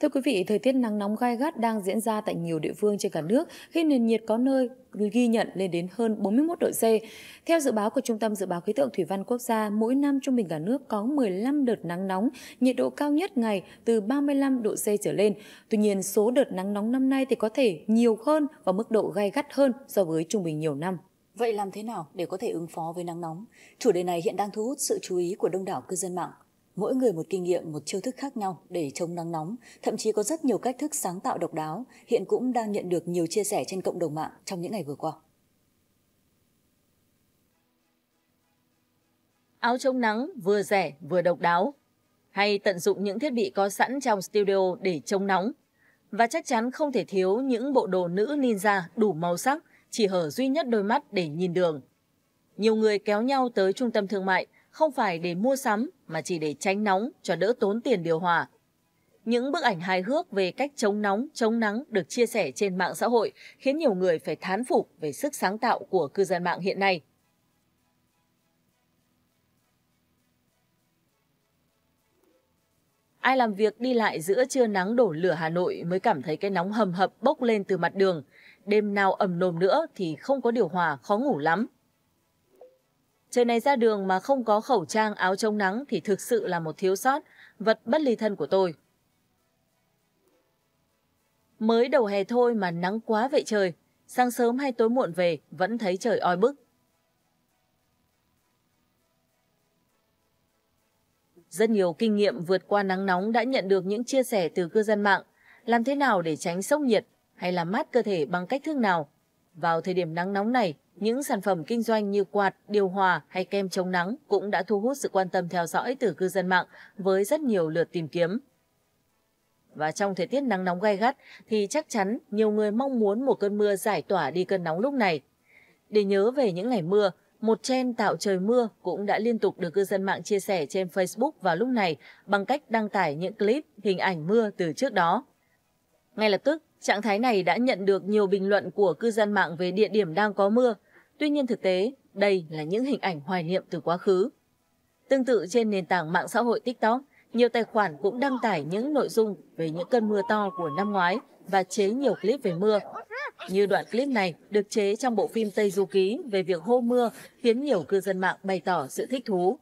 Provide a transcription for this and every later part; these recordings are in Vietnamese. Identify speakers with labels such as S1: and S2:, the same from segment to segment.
S1: Thưa quý vị, thời tiết nắng nóng gai gắt đang diễn ra tại nhiều địa phương trên cả nước khi nền nhiệt có nơi ghi nhận lên đến hơn 41 độ C. Theo dự báo của Trung tâm Dự báo Khí tượng Thủy văn Quốc gia, mỗi năm trung bình cả nước có 15 đợt nắng nóng, nhiệt độ cao nhất ngày từ 35 độ C trở lên. Tuy nhiên, số đợt nắng nóng năm nay thì có thể nhiều hơn và mức độ gai gắt hơn so với trung bình nhiều năm. Vậy
S2: làm thế nào để có thể ứng phó với nắng nóng? Chủ đề này hiện đang thu hút sự chú ý của đông đảo cư dân mạng mỗi người một kinh nghiệm, một chiêu thức khác nhau để chống nắng nóng, thậm chí có rất nhiều cách thức sáng tạo độc đáo, hiện cũng đang nhận được nhiều chia sẻ trên cộng đồng mạng trong những ngày vừa qua. Áo chống nắng vừa rẻ vừa độc đáo, hay tận dụng những thiết bị có sẵn trong studio để chống nóng. Và chắc chắn không thể thiếu những bộ đồ nữ ninja đủ màu sắc, chỉ hở duy nhất đôi mắt để nhìn đường. Nhiều người kéo nhau tới trung tâm thương mại không phải để mua sắm mà chỉ để tránh nóng cho đỡ tốn tiền điều hòa. Những bức ảnh hài hước về cách chống nóng, chống nắng được chia sẻ trên mạng xã hội khiến nhiều người phải thán phục về sức sáng tạo của cư dân mạng hiện nay. Ai làm việc đi lại giữa trưa nắng đổ lửa Hà Nội mới cảm thấy cái nóng hầm hập bốc lên từ mặt đường. Đêm nào ẩm nồm nữa thì không có điều hòa khó ngủ lắm. Trời này ra đường mà không có khẩu trang áo chống nắng thì thực sự là một thiếu sót, vật bất ly thân của tôi. Mới đầu hè thôi mà nắng quá vậy trời, sáng sớm hay tối muộn về vẫn thấy trời oi bức. Rất nhiều kinh nghiệm vượt qua nắng nóng đã nhận được những chia sẻ từ cư dân mạng. Làm thế nào để tránh sốc nhiệt hay làm mát cơ thể bằng cách thức nào? Vào thời điểm nắng nóng này, những sản phẩm kinh doanh như quạt, điều hòa hay kem chống nắng cũng đã thu hút sự quan tâm theo dõi từ cư dân mạng với rất nhiều lượt tìm kiếm. Và trong thời tiết nắng nóng gai gắt thì chắc chắn nhiều người mong muốn một cơn mưa giải tỏa đi cơn nóng lúc này. Để nhớ về những ngày mưa, một trend tạo trời mưa cũng đã liên tục được cư dân mạng chia sẻ trên Facebook vào lúc này bằng cách đăng tải những clip hình ảnh mưa từ trước đó. Ngay lập tức, trạng thái này đã nhận được nhiều bình luận của cư dân mạng về địa điểm đang có mưa Tuy nhiên thực tế, đây là những hình ảnh hoài niệm từ quá khứ. Tương tự trên nền tảng mạng xã hội TikTok, nhiều tài khoản cũng đăng tải những nội dung về những cơn mưa to của năm ngoái và chế nhiều clip về mưa. Như đoạn clip này được chế trong bộ phim Tây Du Ký về việc hô mưa khiến nhiều cư dân mạng bày tỏ sự thích thú.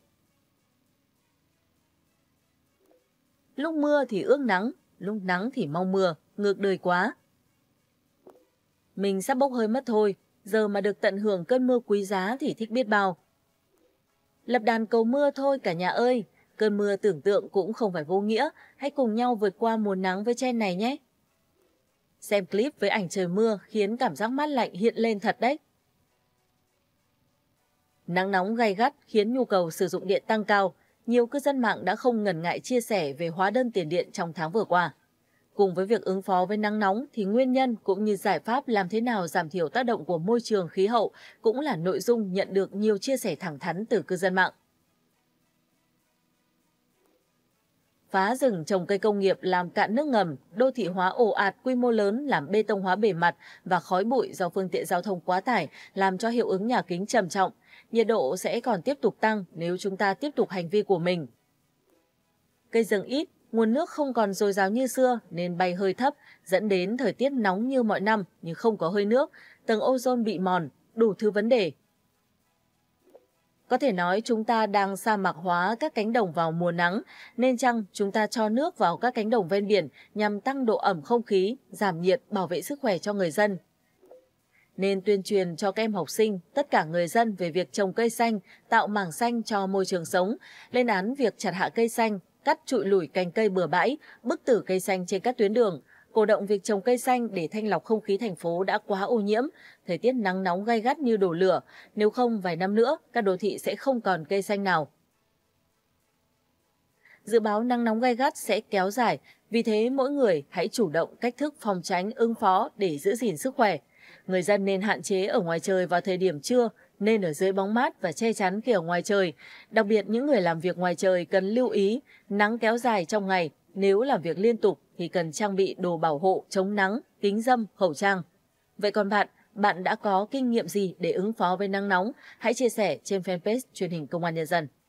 S2: Lúc mưa thì ước nắng, lúc nắng thì mong mưa, ngược đời quá. Mình sắp bốc hơi mất thôi, giờ mà được tận hưởng cơn mưa quý giá thì thích biết bao. Lập đàn cầu mưa thôi cả nhà ơi, cơn mưa tưởng tượng cũng không phải vô nghĩa, hãy cùng nhau vượt qua mùa nắng với chen này nhé. Xem clip với ảnh trời mưa khiến cảm giác mát lạnh hiện lên thật đấy. Nắng nóng gay gắt khiến nhu cầu sử dụng điện tăng cao, nhiều cư dân mạng đã không ngần ngại chia sẻ về hóa đơn tiền điện trong tháng vừa qua. Cùng với việc ứng phó với nắng nóng thì nguyên nhân cũng như giải pháp làm thế nào giảm thiểu tác động của môi trường khí hậu cũng là nội dung nhận được nhiều chia sẻ thẳng thắn từ cư dân mạng. Phá rừng trồng cây công nghiệp làm cạn nước ngầm, đô thị hóa ồ ạt quy mô lớn làm bê tông hóa bề mặt và khói bụi do phương tiện giao thông quá tải làm cho hiệu ứng nhà kính trầm trọng. Nhiệt độ sẽ còn tiếp tục tăng nếu chúng ta tiếp tục hành vi của mình cây rừng ít, nguồn nước không còn dồi dào như xưa nên bay hơi thấp, dẫn đến thời tiết nóng như mọi năm nhưng không có hơi nước, tầng ozone bị mòn, đủ thứ vấn đề. Có thể nói chúng ta đang sa mạc hóa các cánh đồng vào mùa nắng, nên chăng chúng ta cho nước vào các cánh đồng ven biển nhằm tăng độ ẩm không khí, giảm nhiệt, bảo vệ sức khỏe cho người dân. Nên tuyên truyền cho các em học sinh, tất cả người dân về việc trồng cây xanh, tạo mảng xanh cho môi trường sống, lên án việc chặt hạ cây xanh, cắt trụi lủi cành cây bừa bãi, bức tử cây xanh trên các tuyến đường. Cổ động việc trồng cây xanh để thanh lọc không khí thành phố đã quá ô nhiễm, thời tiết nắng nóng gay gắt như đổ lửa, nếu không vài năm nữa các đô thị sẽ không còn cây xanh nào. Dự báo nắng nóng gay gắt sẽ kéo dài, vì thế mỗi người hãy chủ động cách thức phòng tránh ứng phó để giữ gìn sức khỏe người dân nên hạn chế ở ngoài trời vào thời điểm trưa, nên ở dưới bóng mát và che chắn khi ở ngoài trời. Đặc biệt những người làm việc ngoài trời cần lưu ý, nắng kéo dài trong ngày, nếu làm việc liên tục thì cần trang bị đồ bảo hộ chống nắng, kính dâm, khẩu trang. Vậy còn bạn, bạn đã có kinh nghiệm gì để ứng phó với nắng nóng? Hãy chia sẻ trên fanpage truyền hình Công an Nhân dân.